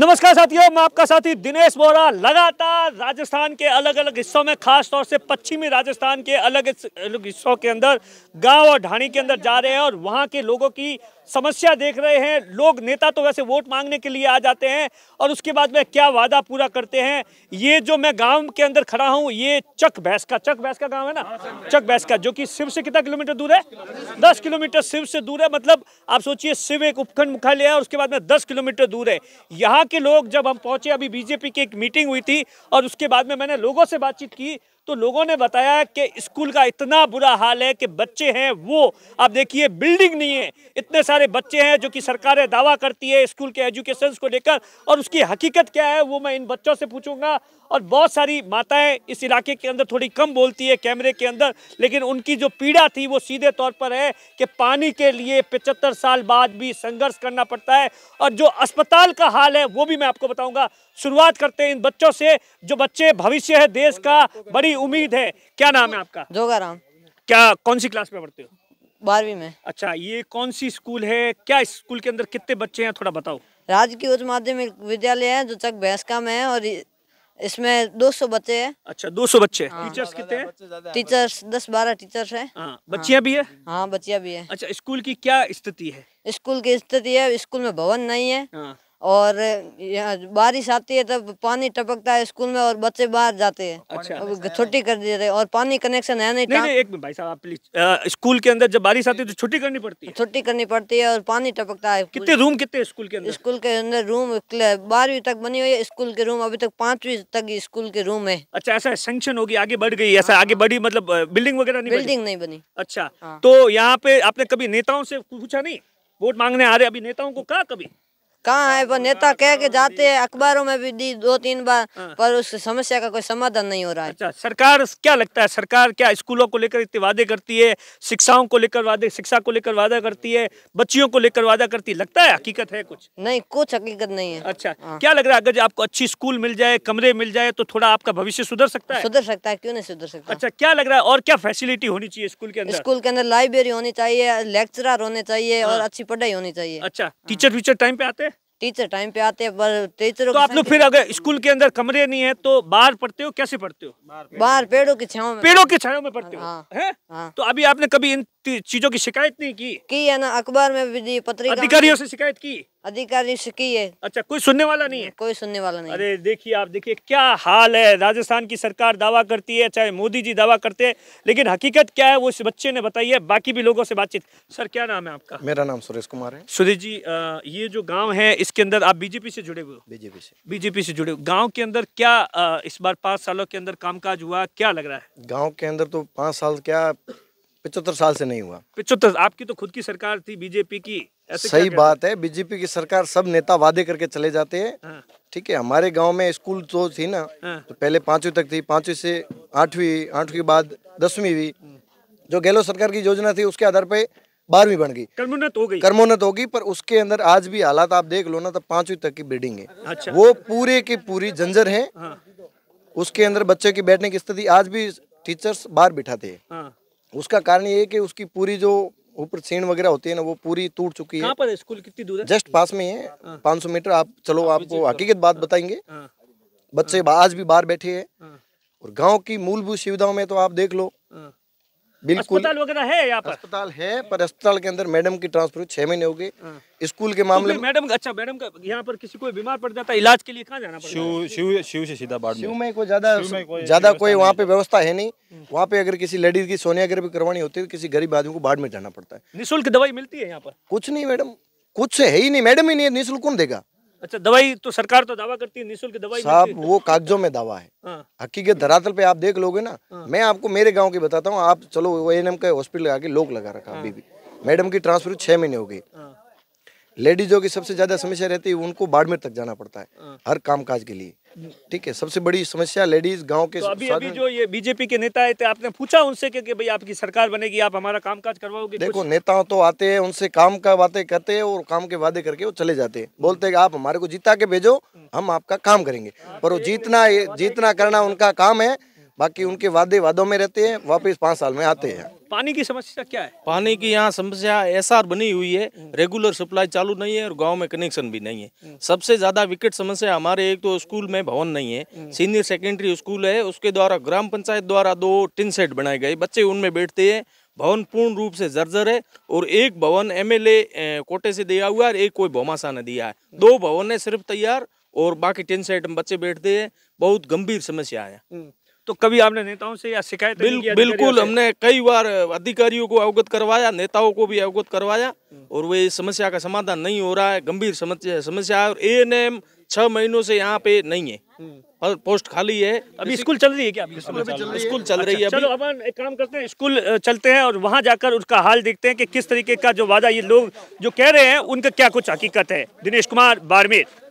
नमस्कार साथियों मैं आपका साथी दिनेश बोरा लगातार राजस्थान के अलग अलग हिस्सों में खास तौर से पश्चिमी राजस्थान के अलग अलग हिस्सों के अंदर गांव और ढाणी के अंदर जा रहे हैं और वहां के लोगों की समस्या देख रहे हैं लोग नेता तो वैसे वोट मांगने के लिए आ जाते हैं और उसके बाद में क्या वादा पूरा करते हैं ये जो मैं गाँव के अंदर खड़ा हूँ ये चक भैंस का चक भैंस का गाँव है ना चक भैंस का जो कि शिव से कितना किलोमीटर दूर है दस किलोमीटर शिव से दूर है मतलब आप सोचिए शिव एक उपखंड मुख्यालय है और उसके बाद में दस किलोमीटर दूर है यहाँ के लोग जब हम पहुंचे अभी बीजेपी की एक मीटिंग हुई थी और उसके बाद में मैंने लोगों से बातचीत की तो लोगों ने बताया कि स्कूल का इतना बुरा हाल है कि बच्चे हैं वो आप देखिए बिल्डिंग नहीं है इतने सारे बच्चे हैं जो कि सरकारें दावा करती है स्कूल के एजुकेशन को लेकर और उसकी हकीकत क्या है वो मैं इन बच्चों से पूछूंगा और बहुत सारी माताएं इस इलाके के अंदर थोड़ी कम बोलती है कैमरे के अंदर लेकिन उनकी जो पीड़ा थी वो सीधे तौर पर है कि पानी के लिए पचहत्तर साल बाद भी संघर्ष करना पड़ता है और जो अस्पताल का हाल है वो भी मैं आपको बताऊंगा शुरुआत करते हैं इन बच्चों से जो बच्चे भविष्य है देश का बड़ी उम्मीद है क्या नाम है आपका जोगा राम क्या कौन सी क्लास में पढ़ते हो बारहवीं में अच्छा ये कौन सी स्कूल है क्या स्कूल के अंदर कितने बच्चे हैं थोड़ा बताओ राजकीय उच्च माध्यमिक विद्यालय है जो चक भैंस का में है और इसमें 200 बच्चे हैं अच्छा 200 बच्चे टीचर्स हाँ। कितने हैं टीचर्स दस बारह टीचर्स है बच्चिया भी है हाँ बच्चिया भी है अच्छा स्कूल की क्या स्थिति है स्कूल की स्थिति है स्कूल में भवन नहीं है हाँ। और बारिश आती है तब पानी टपकता है स्कूल में और बच्चे बाहर जाते हैं अच्छा छुट्टी कर देते हैं और पानी कनेक्शन है नहीं नहीं, नहीं एक भाई साहब प्लीज स्कूल के अंदर जब बारिश आती है तो छुट्टी करनी पड़ती है छुट्टी करनी पड़ती है और पानी टपकता है कितने रूम कितने स्कूल के अंदर स्कूल के अंदर रूम बारहवीं तक बनी हुई है स्कूल के रूम अभी तक पांचवी तक स्कूल के रूम है अच्छा ऐसा सेंक्शन होगी आगे बढ़ गई ऐसा हाँ, आगे हाँ। बढ़ी मतलब बिल्डिंग वगैरह नहीं बिल्डिंग नहीं बनी अच्छा हाँ। तो यहाँ पे आपने कभी नेताओं से पूछा नहीं वोट मांगने आ रहे अभी नेताओं को कहा कभी कहाँ है वो नेता कह के जाते हैं अखबारों में भी दी दो तीन बार हाँ। पर उस समस्या का कोई समाधान नहीं हो रहा है अच्छा सरकार क्या लगता है सरकार क्या स्कूलों को लेकर इतने वादे करती है शिक्षाओं को लेकर वादे शिक्षा को लेकर वादा करती है बच्चियों को लेकर वादा करती है लगता है हकीकत है कुछ नहीं कुछ हकीकत नहीं है अच्छा हाँ। क्या लग रहा है अगर आपको अच्छी स्कूल मिल जाए कमरे मिल जाए तो थोड़ा आपका भविष्य सुधर सकता है सुधर सकता है क्यों नहीं सुधर सकता अच्छा क्या लग रहा है और क्या फैसिलिटी होनी चाहिए स्कूल के अंदर स्कूल के अंदर लाइब्रेरी होनी चाहिए लेक्चरार होने चाहिए और हाँ। अच्छी पढ़ाई होनी चाहिए अच्छा टीचर वीचर टाइम पे आते हैं टीचर टाइम पे आते हैं पर टीचरों तो आप लोग फिर अगर स्कूल के अंदर कमरे नहीं है तो बाहर पढ़ते हो कैसे पढ़ते हो बाहर पेड़ों की छाओ पेड़ों की छाओ में पढ़ते हो हाँ, हाँ। तो अभी आपने कभी इन चीजों की शिकायत नहीं की की है ना अखबार में पत्र अधिकारियों से शिकायत की अधिकारी से की है अच्छा कोई सुनने वाला नहीं है कोई सुनने वाला नहीं अरे देखिए आप देखिए क्या हाल है राजस्थान की सरकार दावा करती है चाहे मोदी जी दावा करते है लेकिन हकीकत क्या है वो इस बच्चे ने बताई है बाकी भी लोगों से बातचीत सर क्या नाम है आपका मेरा नाम सुरेश कुमार है सुरेश जी ये जो गाँव है इसके अंदर आप बीजेपी से जुड़े हुए बीजेपी से बीजेपी से जुड़े हुए गाँव के अंदर क्या इस बार पाँच सालों के अंदर काम हुआ क्या लग रहा है गाँव के अंदर तो पाँच साल क्या पिछहत्तर साल से नहीं हुआ पिछहत्तर आपकी तो खुद की सरकार थी बीजेपी की ऐसे सही बात है बीजेपी की सरकार सब नेता वादे करके चले जाते हैं हाँ। ठीक है हमारे गांव में स्कूल तो थी ना हाँ। तो पहले पांचवी तक थी पांचवी से आठवीं आठवीं के बाद दसवीं भी जो गहलोत सरकार की योजना थी उसके आधार पर बारहवीं बन गई कर्मोन्नत हो गई कर्मोन्नत होगी पर उसके अंदर आज भी हालात आप देख लो ना तो पांचवी तक की बिल्डिंग है अच्छा। वो पूरे की पूरी जंजर है हाँ। उसके अंदर बच्चों की बैठने की स्थिति आज भी टीचर्स बाहर बिठाते हैं उसका कारण ये है कि उसकी पूरी जो ऊपर सीण वगैरह होती है ना वो पूरी टूट चुकी है पर स्कूल कितनी दूर है जस्ट पास में है हाँ। पाँच सौ मीटर आप चलो हाँ, आपको हकीकत बात हाँ। बताएंगे बच्चे आज भी बाहर बैठे हैं और गांव की मूलभूत सुविधाओं में तो आप देख लो बिल्कुल अस्पताल वगैरह है यहाँ पर अस्पताल है पर अस्पताल के अंदर मैडम की ट्रांसफर छह महीने हो गए हाँ। स्कूल के मामले तो में मैडम अच्छा मैडम का यहाँ पर किसी को बीमार पड़ जाता है इलाज के लिए कहाँ जाना शिव शिव शिव से सीधा बाढ़ शिव में कोई ज्यादा ज्यादा कोई वहाँ पे व्यवस्था है नहीं वहाँ पे अगर किसी लेडीज की भी करवानी होती है तो किसी गरीब आदमी को बाढ़ में जाना पड़ता है निःशुल्क दवाई मिलती है यहाँ पर कुछ नहीं मैडम कुछ है ही नहीं मैडम ही नहीं निःशुल्क कौन देगा अच्छा दवाई तो सरकार तो दावा करती है निःशुल्क दवाई साहब वो कागजों में दावा है हाँ। हकीकत धरातल पे आप देख लोगे ना हाँ। मैं आपको मेरे गांव की बताता हूँ आप चलो एन एम का हॉस्पिटल आके लोग लगा रखा हाँ। अभी भी मैडम की ट्रांसफर छह महीने हो गई लेडीजों की सबसे ज्यादा समस्या रहती है उनको बाड़मेर तक जाना पड़ता है हर काम काज के लिए ठीक है सबसे बड़ी समस्या लेडीज गांव के तो अभी अभी जो ये बीजेपी के नेता आए थे आपने पूछा उनसे कि, भाई आपकी सरकार बनेगी आप हमारा काम काज करवाओगे देखो नेताओं तो आते हैं उनसे काम का बातें करते हैं और काम के वादे करके वो चले जाते हैं बोलते हैं आप हमारे को जीता के भेजो हम आपका काम करेंगे पर वो जीतना जीतना करना उनका काम है बाकी उनके वादे वादों में रहते हैं वापस पाँच साल में आते हैं पानी की समस्या क्या है पानी की यहाँ समस्या ऐसा बनी हुई है हम्म। रेगुलर सप्लाई चालू नहीं है और गांव में कनेक्शन भी नहीं है हम्म। सबसे ज्यादा विकट समस्या हमारे एक तो स्कूल में भवन नहीं है हम्म। सीनियर सेकेंडरी स्कूल है उसके द्वारा ग्राम पंचायत द्वारा दो टिन सेट बनाए गए बच्चे उनमें बैठते हैं भवन पूर्ण रूप से जर्जर है और एक भवन एम कोटे से दिया हुआ है एक कोई भोमासा ने दिया है दो भवन है सिर्फ तैयार और बाकी टिन सेट में बच्चे बैठते हैं बहुत गंभीर समस्या है तो कभी आपने नेताओं से या शिकायत बिल, बिल्कुल हमने कई बार अधिकारियों को अवगत करवाया नेताओं को भी अवगत करवाया हम्म। और वे इस समस्या का समाधान नहीं हो रहा है गंभीर समस्या समस्या है और ए एन एम छह महीनों से यहाँ पे नहीं है हम्म। और पोस्ट खाली है अभी स्कूल चल रही है क्या स्कूल चल रही है अच्छा, चलो अपन एक काम करते हैं स्कूल चलते हैं और वहाँ जाकर उसका हाल देखते हैं कि किस तरीके का जो वादा ये लोग जो कह रहे हैं उनका क्या कुछ हकीकत है दिनेश कुमार बाड़मेर